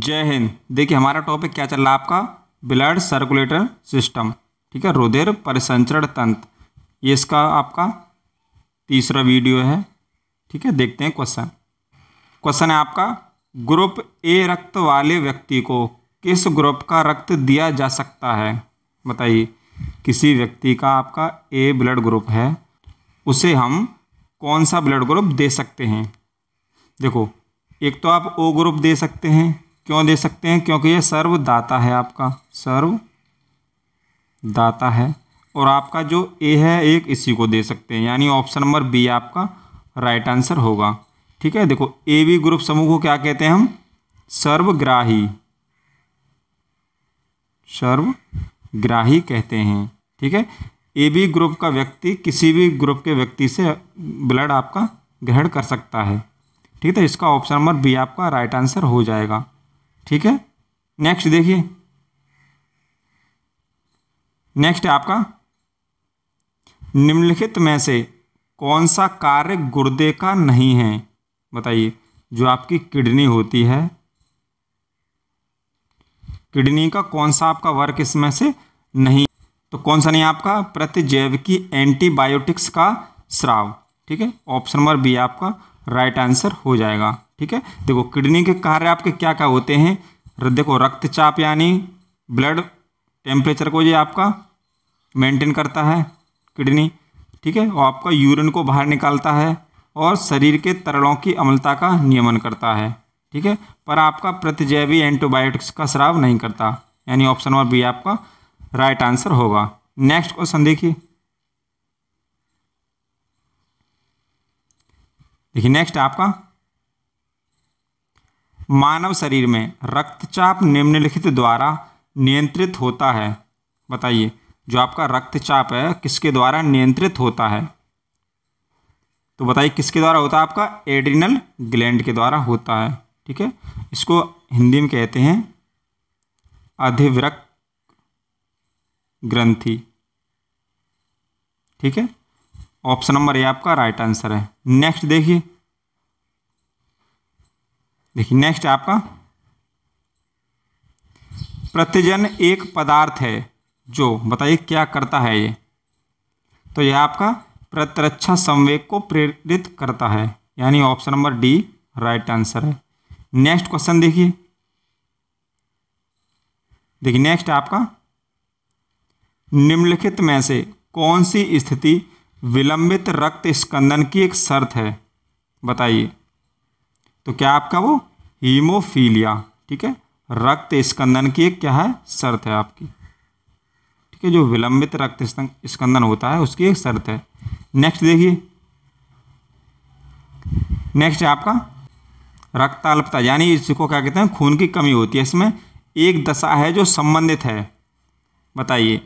जय हिंद देखिए हमारा टॉपिक क्या चल रहा है आपका ब्लड सर्कुलेटर सिस्टम ठीक है रुधिर परिसंचरण तंत्र ये इसका आपका तीसरा वीडियो है ठीक है देखते हैं क्वेश्चन क्वेश्चन है आपका ग्रुप ए रक्त वाले व्यक्ति को किस ग्रुप का रक्त दिया जा सकता है बताइए किसी व्यक्ति का आपका ए ब्लड ग्रुप है उसे हम कौन सा ब्लड ग्रुप दे सकते हैं देखो एक तो आप ओ ग्रुप दे सकते हैं क्यों दे सकते हैं क्योंकि ये सर्वदाता है आपका सर्व दाता है और आपका जो ए है एक इसी को दे सकते हैं यानी ऑप्शन नंबर बी आपका राइट आंसर होगा ठीक है देखो ए बी ग्रुप समूह को क्या कहते हैं हम सर्वग्राही सर्वग्राही कहते हैं ठीक है ए बी ग्रुप का व्यक्ति किसी भी ग्रुप के व्यक्ति से ब्लड आपका ग्रहण कर सकता है ठीक है इसका ऑप्शन नंबर बी आपका राइट आंसर हो जाएगा ठीक है नेक्स्ट देखिए नेक्स्ट आपका निम्नलिखित में से कौन सा कार्य गुर्दे का नहीं है बताइए जो आपकी किडनी होती है किडनी का कौन सा आपका वर्क इसमें से नहीं तो कौन सा नहीं आपका प्रतिजैव की एंटीबायोटिक्स का स्राव ठीक है ऑप्शन नंबर बी आपका राइट आंसर हो जाएगा ठीक है देखो किडनी के कार्य आपके क्या क्या होते हैं देखो रक्तचाप यानी ब्लड टेम्परेचर को ये आपका मेंटेन करता है किडनी ठीक है और आपका यूरिन को बाहर निकालता है और शरीर के तरलों की अमलता का नियमन करता है ठीक है पर आपका प्रतिजैवी एंटीबायोटिक्स का श्राव नहीं करता यानी ऑप्शन नंबर बी आपका राइट आंसर होगा नेक्स्ट क्वेश्चन देखिए देखिए नेक्स्ट आपका मानव शरीर में रक्तचाप निम्नलिखित द्वारा नियंत्रित होता है बताइए जो आपका रक्तचाप है किसके द्वारा नियंत्रित होता है तो बताइए किसके द्वारा होता है आपका एड्रिनल ग्लैंड के द्वारा होता है ठीक है इसको हिंदी में कहते हैं अधिवृक ग्रंथि ठीक है ऑप्शन नंबर ए आपका राइट आंसर है नेक्स्ट देखिए देखिए नेक्स्ट आपका प्रतिजन एक पदार्थ है जो बताइए क्या करता है ये तो यह आपका प्रतिरक्षा संवेग को प्रेरित करता है यानी option number D right answer है नेक्स्ट क्वेश्चन देखिए देखिए नेक्स्ट आपका निम्नलिखित में से कौन सी स्थिति विलंबित रक्त स्कंदन की एक शर्त है बताइए तो क्या आपका वो हीमोफीलिया ठीक है रक्त स्कंदन की एक क्या है शर्त है आपकी ठीक है जो विलंबित रक्त स्कंदन होता है उसकी एक शर्त है नेक्स्ट देखिए नेक्स्ट है आपका रक्ताल्पता यानी इसको क्या कहते हैं खून की कमी होती है इसमें एक दशा है जो संबंधित है बताइए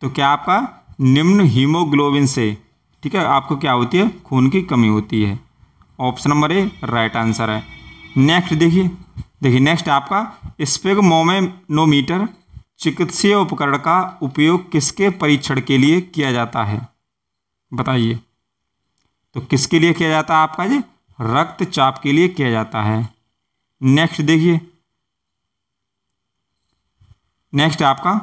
तो क्या आपका निम्न हीमोग्लोबिन से ठीक है आपको क्या होती है खून की कमी होती है option number A right answer है नेक्स्ट देखिए देखिए नेक्स्ट आपका स्पेगमोमेनोमीटर चिकित्सीय उपकरण का उपयोग किसके परीक्षण के लिए किया जाता है बताइए तो किसके लिए किया जाता है आपका जी रक्तचाप के लिए किया जाता है नेक्स्ट देखिए नेक्स्ट आपका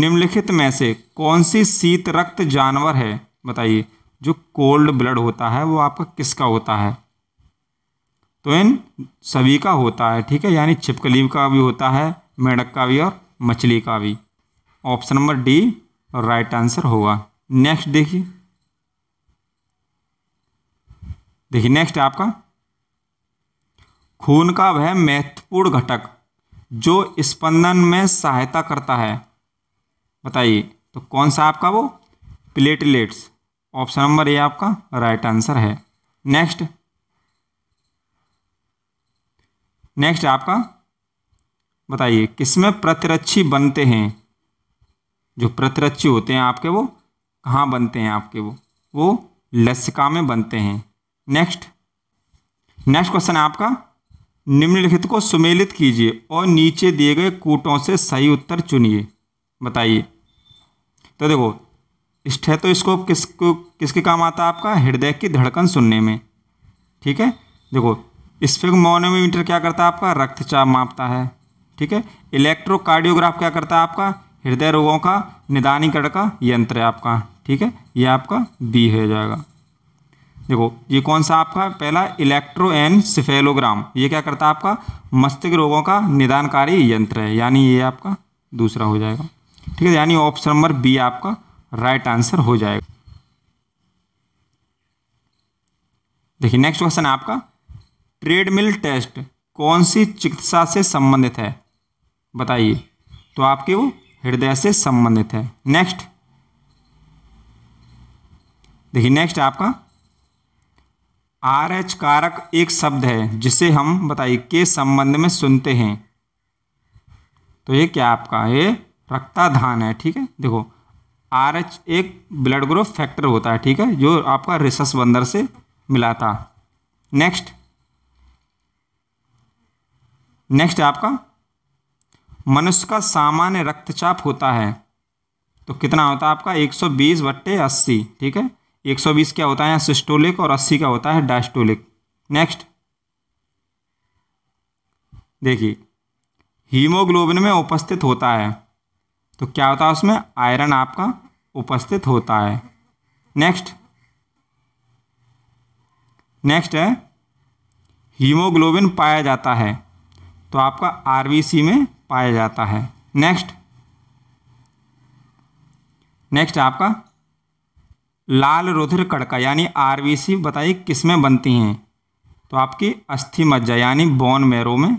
निम्नलिखित में से कौन सी शीत रक्त जानवर है बताइए जो कोल्ड ब्लड होता है वो आपका किसका होता है तो इन सभी का होता है ठीक है यानी छिपकली का भी होता है मेढक का भी और मछली का भी option number D right answer होगा नेक्स्ट देखिए देखिए नेक्स्ट आपका खून का वह महत्वपूर्ण घटक जो स्पंदन में सहायता करता है बताइए तो कौन सा आपका वो प्लेटलेट्स ऑप्शन नंबर ए आपका राइट आंसर है नेक्स्ट नेक्स्ट आपका बताइए किसमें प्रतिरक्षी बनते हैं जो प्रतिरक्षी होते हैं आपके वो कहाँ बनते हैं आपके वो वो लसिका में बनते हैं नेक्स्ट नेक्स्ट क्वेश्चन आपका निम्नलिखित को सुमेलित कीजिए और नीचे दिए गए कूटों से सही उत्तर चुनिए बताइए तो देखो स्टेथोस्कोप तो किस को किसके काम आता है आपका हृदय की धड़कन सुनने में ठीक है देखो स्फिग्मोनोमीटर क्या करता है आपका रक्तचाप मापता है ठीक है इलेक्ट्रोकार्डियोग्राफ क्या करता है आपका हृदय रोगों का निदानीकरण का यंत्र है आपका ठीक है ये आपका बी हो जाएगा देखो ये कौन सा आपका पहला इलेक्ट्रो एन सिफेलोग्राम ये क्या करता है आपका मस्तिष्क रोगों का निदानकारी यंत्र है यानी ये आपका दूसरा हो जाएगा ठीक है यानी ऑप्शन नंबर बी आपका राइट आंसर हो जाएगा देखिए नेक्स्ट क्वेश्चन है आपका ट्रेडमिल टेस्ट कौन सी चिकित्सा से संबंधित है बताइए तो आपके वो हृदय से संबंधित है नेक्स्ट देखिए नेक्स्ट आपका आर एच कारक एक शब्द है जिसे हम बताइए के संबंध में सुनते हैं तो ये क्या आपका ये रक्ताधान है ठीक है देखो आर एच एक ब्लड ग्रुप फैक्टर होता है ठीक है जो आपका रिसस बंदर से मिला था नेक्स्ट नेक्स्ट आपका मनुष्य का सामान्य रक्तचाप होता है तो कितना होता है आपका 120 सौ बीस बट्टे अस्सी ठीक है 120 क्या होता है सिस्टोलिक और 80 का होता है डायस्टोलिक नेक्स्ट देखिए हीमोग्लोबिन में उपस्थित होता है तो क्या होता है उसमें आयरन आपका उपस्थित होता है नेक्स्ट नेक्स्ट है हीमोग्लोबिन पाया जाता है तो आपका आरबीसी में पाया जाता है नेक्स्ट नेक्स्ट आपका लाल रुधिर कड़का यानी आरबीसी बताइए किस में बनती हैं तो आपकी अस्थि मज्जा यानी बोन मेरो में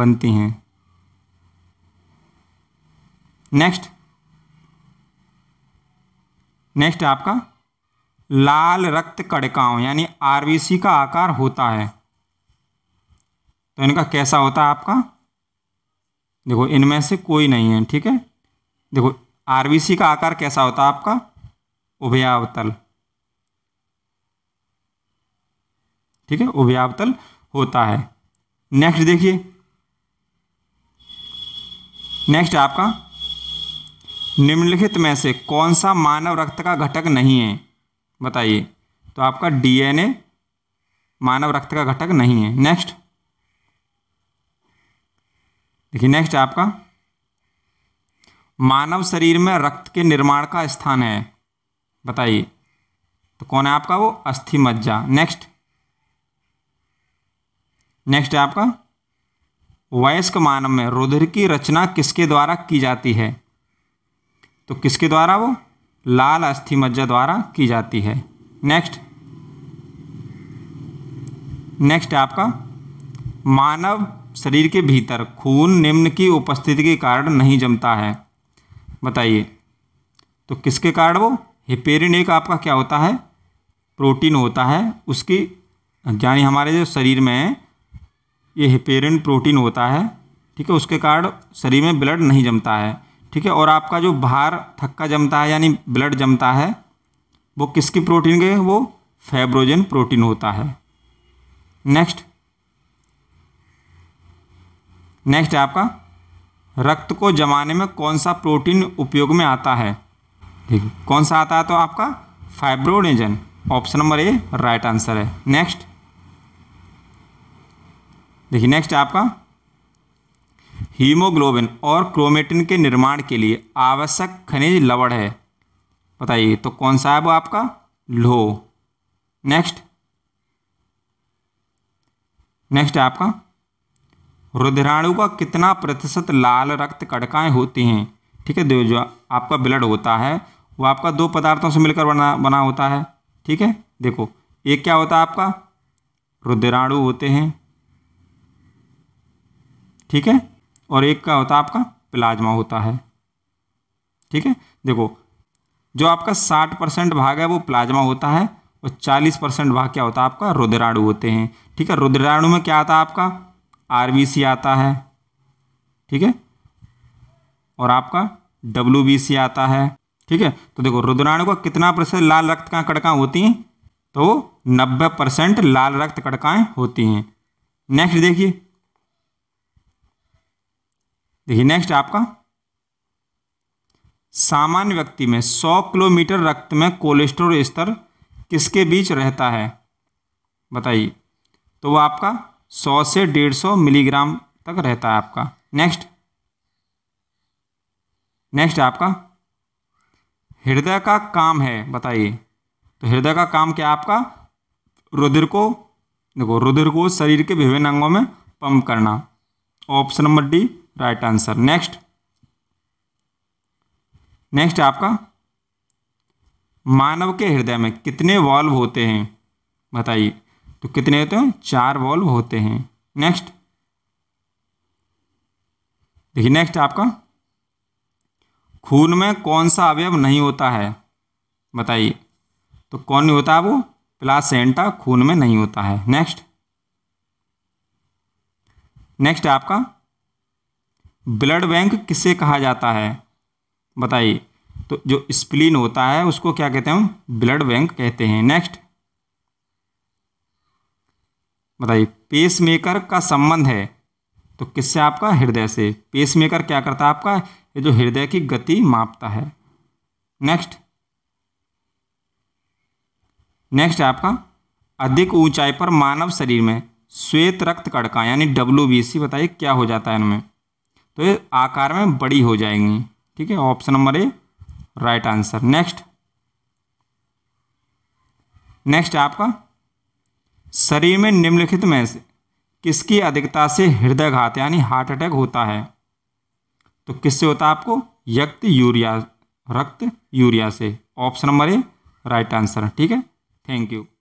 बनती हैं नेक्स्ट नेक्स्ट आपका लाल रक्त कड़काओं यानी आरबीसी का आकार होता है तो इनका कैसा होता है आपका देखो इनमें से कोई नहीं है ठीक है देखो आरबीसी का आकार कैसा होता है आपका उभयावतल ठीक है उभयावतल होता है नेक्स्ट देखिए नेक्स्ट आपका निम्नलिखित में से कौन सा मानव रक्त का घटक नहीं है बताइए तो आपका डीएनए मानव रक्त का घटक नहीं है नेक्स्ट देखिए नेक्स्ट आपका मानव शरीर में रक्त के निर्माण का स्थान है बताइए तो कौन है आपका वो अस्थि मज्जा नेक्स्ट नेक्स्ट है आपका वयस्क मानव में रुधिर की रचना किसके द्वारा की जाती है तो किसके द्वारा वो लाल अस्थि मज्जा द्वारा की जाती है नेक्स्ट नेक्स्ट आपका मानव शरीर के भीतर खून निम्न की उपस्थिति के कारण नहीं जमता है बताइए तो किसके कारण वो हिपेरिन एक आपका क्या होता है प्रोटीन होता है उसकी यानी हमारे जो शरीर में ये हिपेरिन प्रोटीन होता है ठीक है उसके कारण शरीर में ब्लड नहीं जमता है ठीक है और आपका जो भार थक्का जमता है यानी ब्लड जमता है वो किसकी प्रोटीन के वो फैब्रोजन प्रोटीन होता है नेक्स्ट नेक्स्ट आपका रक्त को जमाने में कौन सा प्रोटीन उपयोग में आता है ठीक कौन सा आता है तो आपका fibrinogen option number A right answer है नेक्स्ट देखिए नेक्स्ट आपका हीमोग्लोबिन और क्रोमेटिन के निर्माण के लिए आवश्यक खनिज लवण है बताइए तो कौन सा है वो आपका लोह नेक्स्ट नेक्स्ट आपका रुद्राणु का कितना प्रतिशत लाल रक्त कड़काएँ होती हैं ठीक है दो जो आपका ब्लड होता है वो आपका दो पदार्थों से मिलकर बना बना होता है ठीक है देखो एक क्या होता है आपका रुद्राणु होते हैं ठीक है और एक का होता है आपका प्लाज्मा होता है ठीक है देखो जो आपका साठ परसेंट भाग है वो प्लाज्मा होता है और चालीस परसेंट भाग क्या होता है आपका रुद्राणु होते हैं ठीक है रुद्राणु में क्या आता है आपका आर आता है ठीक है और आपका डब्ल्यू आता है ठीक है तो देखो रुद्राणु का कितना प्रतिशत लाल रक्त का कड़का होती हैं तो नब्बे परसेंट लाल रक्त कड़काएँ होती हैं नेक्स्ट देखिए देखिए नेक्स्ट आपका सामान्य व्यक्ति में 100 किलोमीटर रक्त में कोलेस्ट्रोल स्तर किसके बीच रहता है बताइए तो वो आपका 100 से 150 मिलीग्राम तक रहता है आपका नेक्स्ट नेक्स्ट आपका हृदय का काम है बताइए तो हृदय का काम क्या आपका रुधिर को देखो रुधिर को शरीर के विभिन्न अंगों में पंप करना option number D right answer next next आपका मानव के हृदय में कितने वॉल्व होते हैं बताइए तो कितने होते हैं चार वॉल्व होते हैं नेक्स्ट देखिए नेक्स्ट आपका खून में कौन सा अवयव नहीं होता है बताइए तो कौन नहीं होता है वो प्लासेंटा खून में नहीं होता है नेक्स्ट नेक्स्ट आपका ब्लड बैंक किसे कहा जाता है बताइए तो जो स्प्लीन होता है उसको क्या कहते हैं ब्लड बैंक कहते हैं नेक्स्ट बताइए पेस मेकर का संबंध है तो किससे आपका हृदय से पेस मेकर क्या करता है आपका ये जो हृदय की गति मापता है नेक्स्ट नेक्स्ट आपका अधिक ऊंचाई पर मानव शरीर में श्वेत रक्त कड़का यानी डब्ल्यू बताइए क्या हो जाता है इनमें तो ये आकार में बड़ी हो जाएंगी ठीक है option number A right answer next next आपका शरीर में निम्नलिखित में से किसकी अधिकता से हृदय घात यानी हार्ट अटैक होता है तो किससे होता है आपको यक्त यूरिया रक्त यूरिया से option number A right answer ठीक है थैंक यू